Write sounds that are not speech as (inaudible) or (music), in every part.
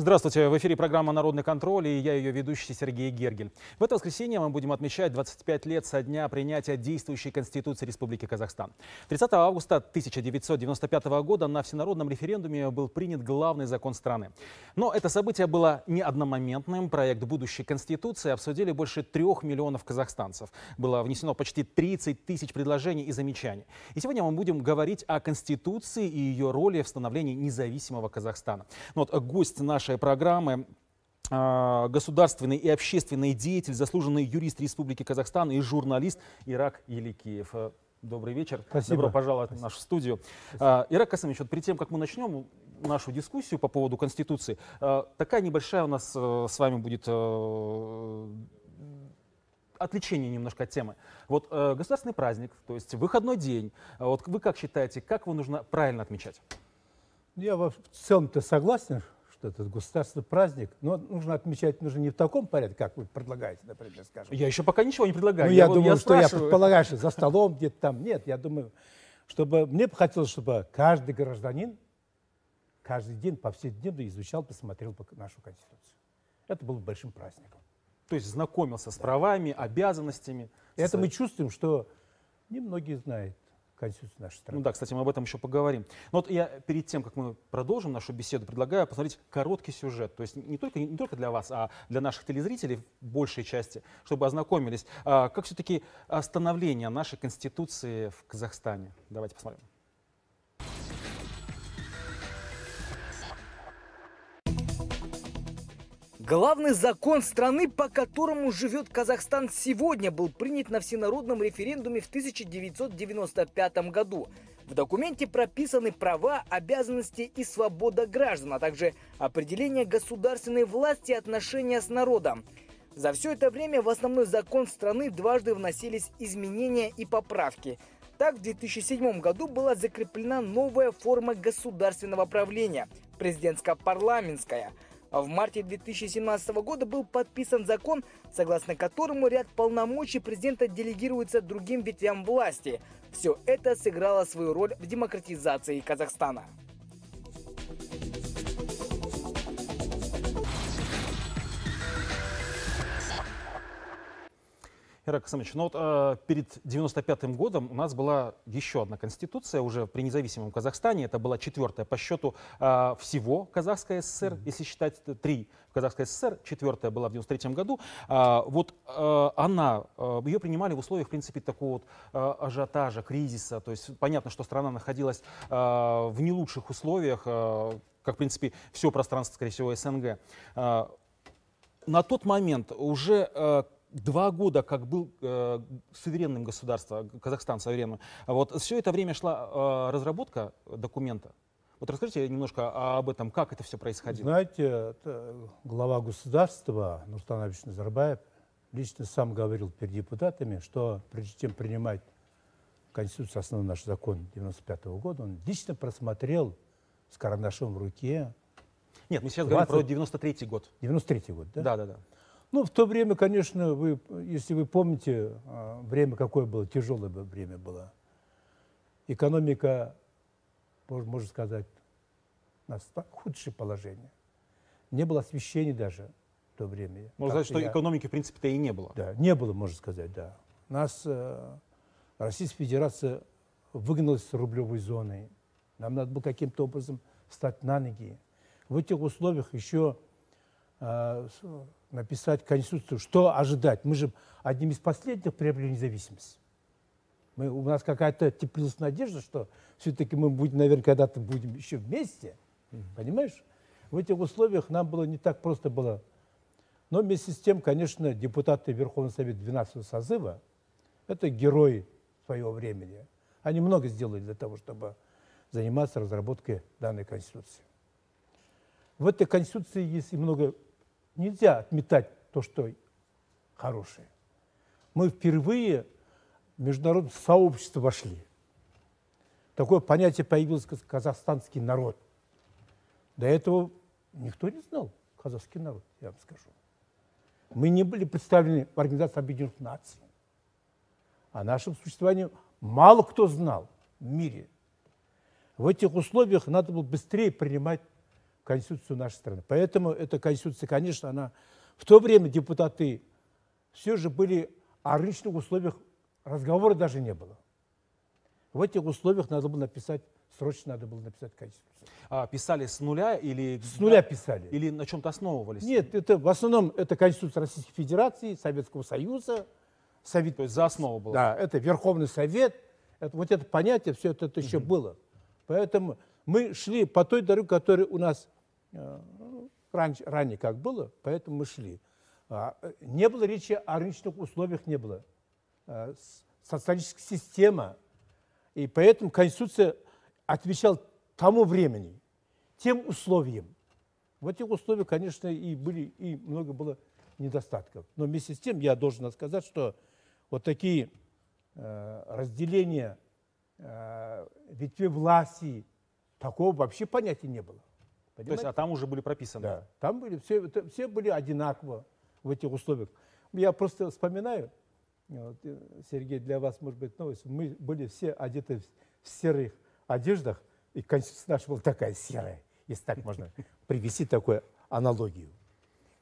Здравствуйте, в эфире программа «Народный контроль» и я ее ведущий Сергей Гергель. В это воскресенье мы будем отмечать 25 лет со дня принятия действующей Конституции Республики Казахстан. 30 августа 1995 года на всенародном референдуме был принят главный закон страны. Но это событие было не одномоментным. Проект будущей Конституции обсудили больше трех миллионов казахстанцев. Было внесено почти 30 тысяч предложений и замечаний. И сегодня мы будем говорить о Конституции и ее роли в становлении независимого Казахстана. Ну вот гость нашей нашей программы а, государственный и общественный деятель, заслуженный юрист Республики Казахстан и журналист Ирак Еликиев. Э, добрый вечер. Спасибо. Добро пожаловать Спасибо. в нашу студию. Спасибо. А, Ирак Касымович, вот перед тем, как мы начнем нашу дискуссию по поводу Конституции, а, такая небольшая у нас э, с вами будет э, отвлечение немножко от темы. Вот государственный праздник, то есть выходной день. Вот вы как считаете, как его нужно правильно отмечать? Я в целом-то согласен что этот государственный праздник, но нужно отмечать, нужно не в таком порядке, как вы предлагаете, например, скажем. Я еще пока ничего не предлагаю. Ну, я, я думаю, я что спрашиваю. я предполагаю, что за столом где-то там. Нет, я думаю, чтобы мне бы хотелось, чтобы каждый гражданин каждый день, по всей дневно изучал, посмотрел нашу Конституцию. Это было большим праздником. То есть знакомился с правами, обязанностями. Это с... мы чувствуем, что немногие знают. Конституцию нашей страны. Ну да, кстати, мы об этом еще поговорим. Но вот я перед тем, как мы продолжим нашу беседу, предлагаю посмотреть короткий сюжет. То есть не только, не только для вас, а для наших телезрителей, в большей части, чтобы ознакомились. А как все-таки становление нашей Конституции в Казахстане? Давайте посмотрим. Главный закон страны, по которому живет Казахстан сегодня, был принят на всенародном референдуме в 1995 году. В документе прописаны права, обязанности и свобода граждан, а также определение государственной власти и отношения с народом. За все это время в основной закон страны дважды вносились изменения и поправки. Так, в 2007 году была закреплена новая форма государственного правления – президентско-парламентская – а в марте 2017 года был подписан закон, согласно которому ряд полномочий президента делегируется другим ветвям власти. Все это сыграло свою роль в демократизации Казахстана. Ирак Асамович, ну вот э, перед 95-м годом у нас была еще одна конституция уже при независимом Казахстане. Это была четвертая по счету э, всего Казахская ССР, mm-hmm. если считать три в Казахской ССР, четвертая была в 93 году. Э, вот э, она, э, ее принимали в условиях, в принципе, такого вот э, ажиотажа, кризиса. То есть понятно, что страна находилась э, в не лучших условиях, э, как, в принципе, все пространство, скорее всего, СНГ. Э, на тот момент уже... Э, два года, как был э, суверенным государством, Казахстан суверенным, вот все это время шла э, разработка документа. Вот расскажите немножко об этом, как это все происходило. Знаете, глава государства Нурсултан Абишевич Назарбаев лично сам говорил перед депутатами, что прежде чем принимать Конституцию, основной наш закон 95 -го года, он лично просмотрел с карандашом в руке. Нет, мы сейчас 20... говорим про 93 год. 93 год, да? Да, да, да. Ну, в то время, конечно, вы, если вы помните, а, время какое было, тяжелое время было. Экономика, можно сказать, на худшее положение. Не было освещений даже в то время. Можно сказать, что я... экономики, в принципе-то, и не было. Да, не было, можно сказать, да. Нас э, Российская Федерация выгнала с рублевой зоны. Нам надо было каким-то образом стать на ноги. В этих условиях еще а, написать Конституцию, что ожидать. Мы же одним из последних приобрели независимость. Мы, у нас какая-то теплилась надежда, что все-таки мы будем, наверное, когда-то будем еще вместе. Mm-hmm. Понимаешь? В этих условиях нам было не так просто было. Но вместе с тем, конечно, депутаты Верховного Совета 12 созыва – это герои своего времени. Они много сделали для того, чтобы заниматься разработкой данной Конституции. В этой Конституции есть и много нельзя отметать то, что хорошее. Мы впервые в международное сообщество вошли. Такое понятие появилось, как казахстанский народ. До этого никто не знал казахский народ, я вам скажу. Мы не были представлены в Организации Объединенных Наций. О нашем существовании мало кто знал в мире. В этих условиях надо было быстрее принимать Конституцию нашей страны. Поэтому эта Конституция, конечно, она... В то время депутаты все же были о рыночных условиях, разговора даже не было. В этих условиях надо было написать срочно надо было написать Конституцию. А писали с нуля или... С нуля писали. Или на чем-то основывались? Нет, это в основном это Конституция Российской Федерации, Советского Союза. Совет... То есть за основу было? Да, это Верховный Совет. Это, вот это понятие, все это, это еще угу. было. Поэтому мы шли по той дороге, которая у нас Э, раньше, ранее как было, поэтому мы шли. А, э, не было речи о рыночных условиях, не было. Э, социалистическая система. И поэтому Конституция отвечала тому времени, тем условиям. В этих условиях, конечно, и были, и много было недостатков. Но вместе с тем я должен сказать, что вот такие э, разделения э, ветви власти, такого вообще понятия не было. Понимаете? То есть, а там уже были прописаны? Да, там были, все, все были одинаково в этих условиях. Я просто вспоминаю, вот, э, Сергей, для вас, может быть, новость, мы были все одеты в серых одеждах, и Конституция наша была такая серая, если так можно (laughs) привести такую аналогию.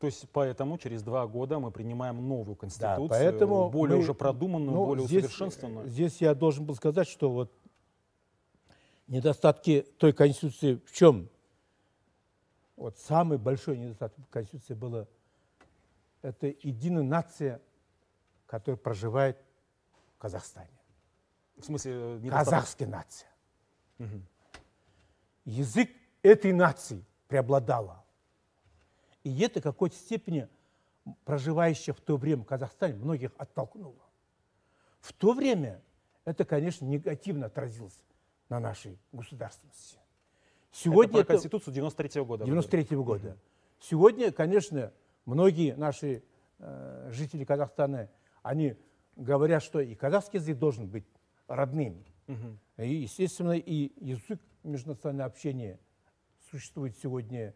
То есть поэтому через два года мы принимаем новую конституцию, да, поэтому более мы, уже продуманную, ну, более здесь, усовершенствованную. Здесь я должен был сказать, что вот недостатки той конституции в чем? вот самый большой недостаток Конституции было это единая нация, которая проживает в Казахстане. В смысле э, недостаток? Казахская нация. Угу. Язык этой нации преобладала. И это в какой-то степени проживающих в то время в Казахстане многих оттолкнуло. В то время это, конечно, негативно отразилось на нашей государственности. Сегодня это про Конституцию 93 -го года. 93 -го года. Угу. Сегодня, конечно, многие наши э, жители Казахстана, они говорят, что и казахский язык должен быть родным. Угу. И, естественно, и язык межнационального общения существует сегодня.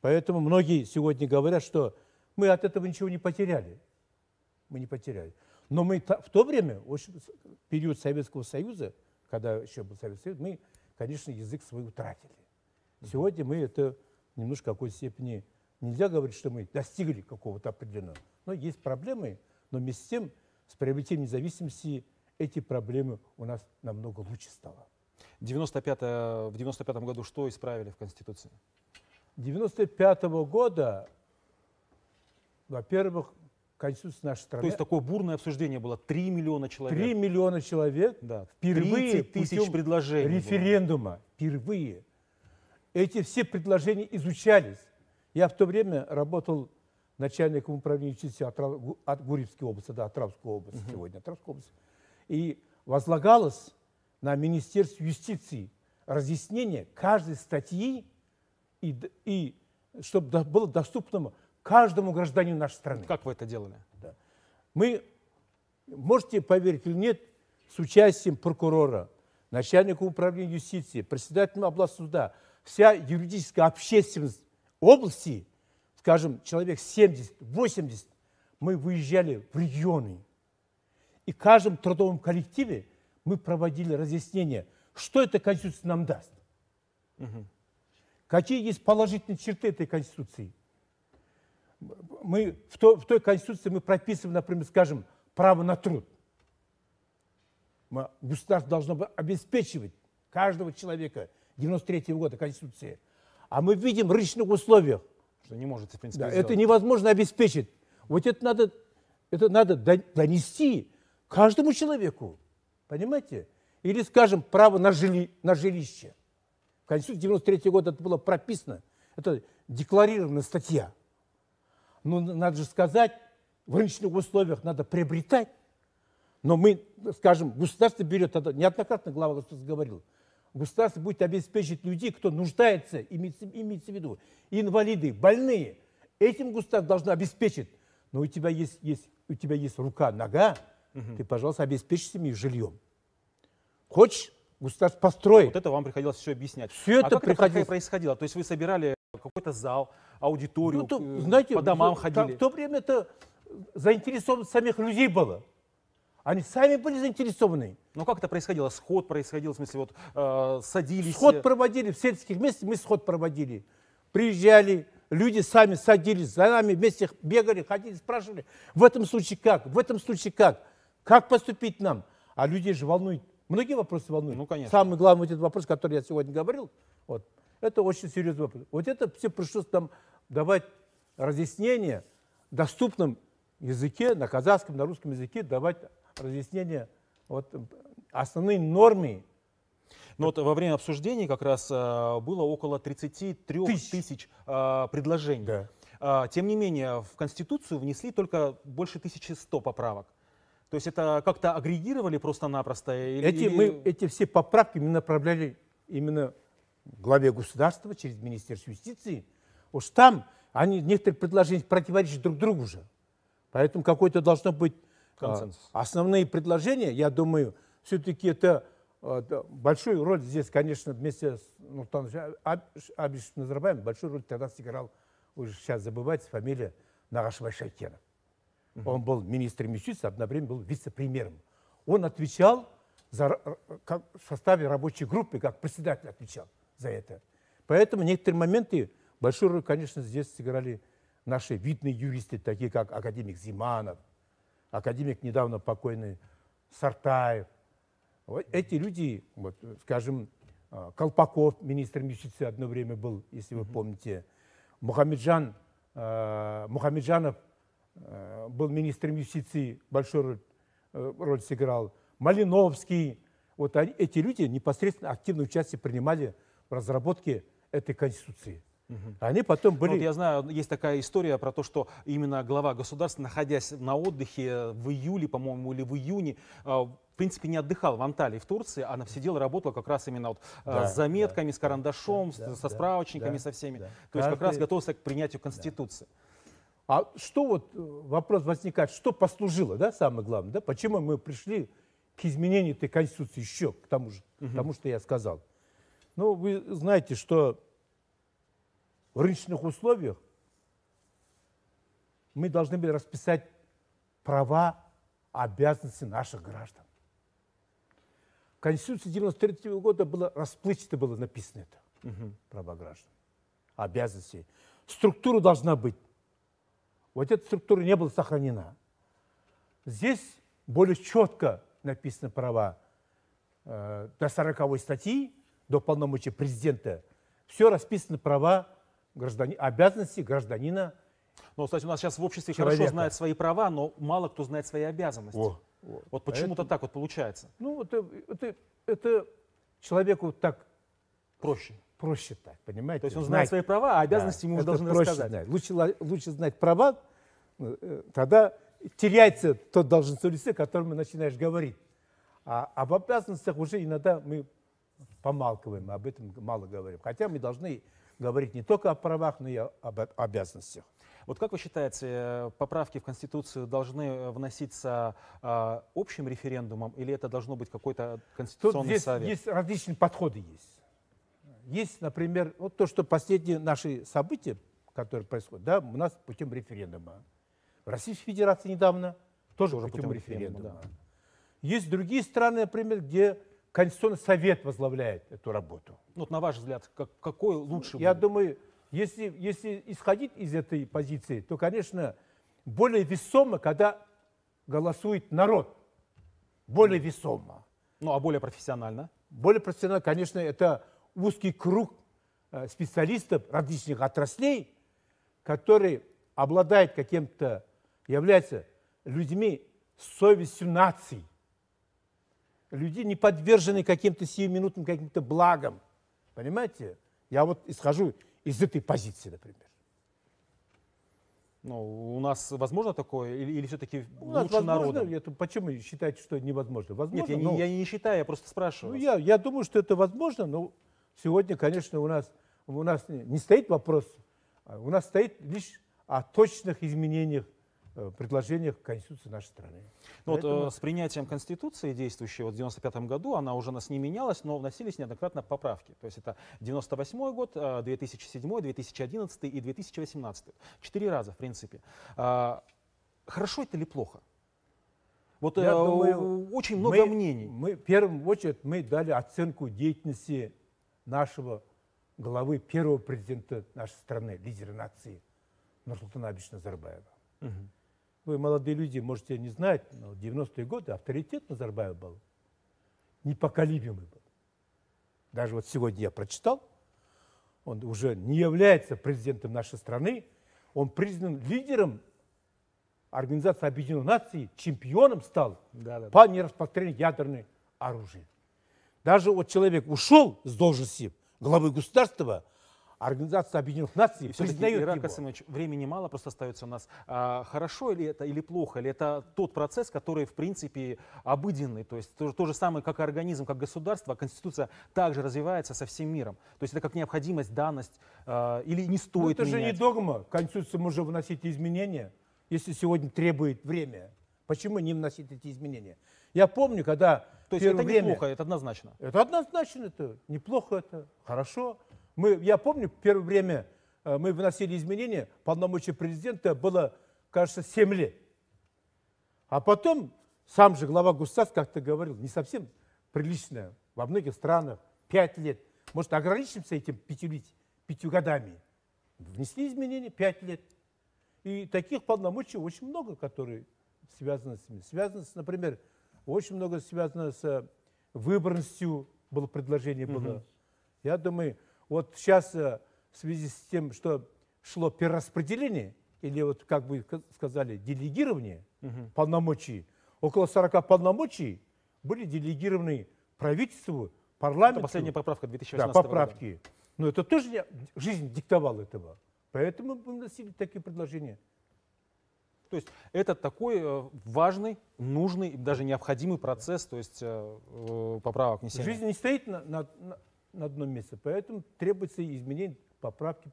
Поэтому многие сегодня говорят, что мы от этого ничего не потеряли. Мы не потеряли. Но мы в то время, в период Советского Союза, когда еще был Советский Союз, мы конечно, язык свой утратили. Сегодня мы это немножко в какой степени... Нельзя говорить, что мы достигли какого-то определенного. Но есть проблемы, но вместе с тем, с приобретением независимости эти проблемы у нас намного лучше стало. 95 в 95 году что исправили в Конституции? 95 -го года, во-первых, Конституции нашей страны. То есть такое бурное обсуждение было. Три миллиона человек. Три миллиона человек. Да. Впервые тысяч предложений референдума. Было. Впервые. Эти все предложения изучались. Я в то время работал начальником управления юстиции Атрав... от Гурьевской области, да, Атравской области угу. сегодня, Атравской области. И возлагалось на Министерство юстиции разъяснение каждой статьи и, и чтобы было доступно каждому гражданину нашей страны. Как вы это делали? Да. Мы, можете поверить или нет, с участием прокурора, начальника управления юстиции, председателя областного суда, вся юридическая общественность области, скажем, человек 70-80, мы выезжали в регионы. И в каждом трудовом коллективе мы проводили разъяснение, что эта Конституция нам даст. Угу. Какие есть положительные черты этой Конституции – мы в, то, в той конституции мы прописываем, например, скажем, право на труд. Мы, государство должно обеспечивать каждого человека 93 -го года Конституции. А мы видим в рыночных условиях. Что не может, в принципе, да, Это невозможно обеспечить. Вот это надо, это надо донести каждому человеку. Понимаете? Или, скажем, право на, жили, на жилище. В Конституции 93 -го года это было прописано. Это декларированная статья ну, надо же сказать, в рыночных условиях надо приобретать. Но мы, скажем, государство берет, неоднократно глава государства говорил, государство будет обеспечить людей, кто нуждается, имеется, имеется в виду, инвалиды, больные. Этим государство должно обеспечить. Но у тебя есть, есть, у тебя есть рука, нога, угу. ты, пожалуйста, обеспечь семью жильем. Хочешь, государство а построит. Вот это вам приходилось все объяснять. Все а это, как приходилось... это происходило? То есть вы собирали какой-то зал, аудиторию, ну, то, э, знаете, по домам в, ходили. В то время это заинтересованность самих людей было Они сами были заинтересованы. Но как это происходило? Сход происходил, в смысле, вот э, садились? Сход проводили, в сельских местах мы сход проводили. Приезжали, люди сами садились, за нами вместе бегали, ходили, спрашивали, в этом случае как, в этом случае как, как поступить нам? А людей же волнует, многие вопросы волнуют. Ну, конечно. Самый главный этот вопрос, который я сегодня говорил, вот, это очень серьезный вопрос. Вот это все пришлось там давать разъяснение доступным языке, на казахском, на русском языке давать разъяснение вот, основной нормы. Но ну, вот во время обсуждений как раз э, было около 33 тысяч, тысяч э, предложений. Да. Э, тем не менее, в Конституцию внесли только больше 1100 поправок. То есть это как-то агрегировали просто-напросто? Или... Эти, мы, эти все поправки мы направляли именно главе государства, через Министерство юстиции. Уж там они некоторые предложения противоречат друг другу же. Поэтому какое то должно быть а, консенсус. основные предложения, я думаю, все-таки это а, большую роль здесь, конечно, вместе с Нуртаном а, Абишевичем Назарбаевым большую роль тогда сыграл, уже сейчас забывается фамилия Нагашбай Шайкенов. Mm Он был министром юстиции, одновременно был вице-премьером. Он отвечал за, как, в составе рабочей группы, как председатель отвечал за это. Поэтому некоторые моменты большую роль, конечно, здесь сыграли наши видные юристы, такие как академик Зиманов, академик недавно покойный Сартаев. Вот эти люди, вот, скажем, а, Колпаков, министр юстиции одно время был, если вы помните, Мухаммеджан, э, Мухаммеджанов а, был министром юстиции, большую роль, э, роль сыграл, Малиновский. Вот они, эти люди непосредственно активное участие принимали в разработке этой конституции. Они потом ну, были... Ну, вот я знаю, есть такая история про то, что именно глава государства, находясь на отдыхе в июле, по-моему, или в июне, э, в принципе, не отдыхал в Анталии, в Турции, а сидела, работала как раз именно вот э, да, с заметками, да, с карандашом, да, с, со справочниками, да, со всеми. Да, То есть как раз готовился к принятию Конституции. А что вот, э, вопрос возникает, что послужило, да, самое главное, да? Почему мы пришли к изменению этой Конституции еще, к тому же, угу. тому, что я сказал? Ну, вы знаете, что в рыночных условиях мы должны были расписать права, обязанности наших граждан. В Конституции 93 года было расплывчато было написано это. Угу. Права граждан, обязанности. Структура должна быть. Вот эта структура не была сохранена. Здесь более четко написаны права э, до 40 статьи до полномочий президента. Все расписано права, граждани, обязанности гражданина. Ну, кстати, у нас сейчас в обществе человека. хорошо знают свои права, но мало кто знает свои обязанности. О, вот, вот почему-то так вот получается. Ну, это, это, э, это человеку так проще. Проще так, понимаете? То есть он знает, знает свои права, а обязанности да, ему уже должны рассказать. Знать. Лучше, лучше знать права, э, тогда теряется тот должностной лице, о котором начинаешь говорить. А об обязанностях уже иногда мы помалкиваем, об этом мало говорим. Хотя мы должны говорить не только о правах, но и об обязанностях. Вот как вы считаете, поправки в Конституцию должны вноситься э, общим референдумом или это должно быть какой-то конституционный Тут здесь, совет? Есть различные подходы есть. Есть, например, вот то, что последние наши события, которые происходят, да, у нас путем референдума. В Российской Федерации недавно тоже, тоже путем, путем референдума. референдума да. Есть другие страны, например, где Конституционный совет возглавляет эту работу. Ну, вот на ваш взгляд, как, какой лучший? Я будет? думаю, если, если исходить из этой позиции, то, конечно, более весомо, когда голосует народ. Более весомо. Ну, а более профессионально? Более профессионально, конечно, это узкий круг э, специалистов различных отраслей, которые обладают каким-то, являются людьми совестью нации – люди не подвержены каким-то сиюминутным каким-то благам. Понимаете? Я вот исхожу из этой позиции, например. Ну, у нас возможно такое, или, или все-таки у лучше возможно, почему считаете, что невозможно? Возможно, Нет, я, но, не, я не считаю, я просто спрашиваю. Ну, я, я думаю, что это возможно, но сегодня, конечно, у нас, у нас не стоит вопрос, а у нас стоит лишь о точных изменениях Э, предложениях Конституции нашей страны. Поэтому... Ну вот э, с принятием Конституции действующей вот в 95 году, она уже у нас не менялась, но вносились неоднократно поправки. То есть это 98 год, 2007, э, 2011 и 2018. Четыре раза, в принципе. Э, хорошо это или плохо? Вот Я э, думаю, очень много мы, мнений. Мы, в первую очередь мы дали оценку деятельности нашего главы первого президента нашей страны, лидера нации, Нурсултана Абишевича Назарбаева вы, молодые люди, можете не знать, но в 90-е годы авторитет Назарбаева был непоколебимый был. Даже вот сегодня я прочитал, он уже не является президентом нашей страны, он признан лидером Организации Объединенных Наций, чемпионом стал да, да, по нераспространению ядерных оружия. Даже вот человек ушел с должности главы государства – Организация Объединенных Наций все признает Ирак его. времени мало, просто остается у нас. А, хорошо ли это или плохо? Или это тот процесс, который, в принципе, обыденный? То есть то, то же самое, как организм, как государство, а Конституция также развивается со всем миром. То есть это как необходимость, данность а, или не ну, стоит Но Это менять? же не догма. Конституция может вносить изменения, если сегодня требует время. Почему не вносить эти изменения? Я помню, когда... То есть это время... неплохо, это однозначно? Это однозначно, это неплохо, это хорошо. Мы, я помню, в первое время э, мы вносили изменения, полномочия президента было, кажется, 7 лет. А потом сам же глава государства как-то говорил, не совсем прилично, во многих странах 5 лет. Может, ограничимся этим пятью, пятью годами? Внесли изменения 5 лет. И таких полномочий очень много, которые связаны с ними. Связано, с, например, очень много связано с э, выборностью, было предложение было. Угу. Я думаю, вот сейчас э, в связи с тем, что шло перераспределение, или вот, как вы сказали, делегирование угу. полномочий, около 40 полномочий были делегированы правительству, парламенту. Это последняя поправка 2018 да, поправки. года. Но это тоже не, жизнь диктовала этого. Поэтому мы вносили такие предложения. То есть это такой э, важный, нужный, даже необходимый процесс, то есть э, поправок внесения. Жизнь не стоит на, на, на одном месте. Поэтому требуется изменение, поправки,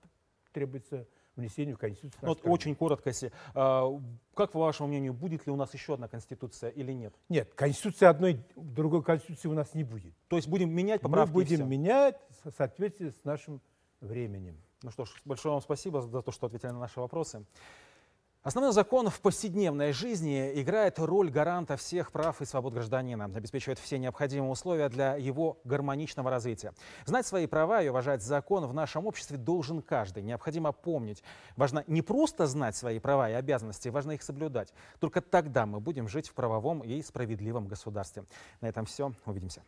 требуется внесение в Конституцию. Ну, вот страны. очень коротко, если, а, как, по вашему мнению, будет ли у нас еще одна Конституция или нет? Нет, Конституции одной, другой Конституции у нас не будет. То есть будем менять поправки? Мы будем менять в соответствии с нашим временем. Ну что ж, большое вам спасибо за то, что ответили на наши вопросы. Основной закон в повседневной жизни играет роль гаранта всех прав и свобод гражданина, обеспечивает все необходимые условия для его гармоничного развития. Знать свои права и уважать закон в нашем обществе должен каждый. Необходимо помнить, важно не просто знать свои права и обязанности, важно их соблюдать. Только тогда мы будем жить в правовом и справедливом государстве. На этом все. Увидимся.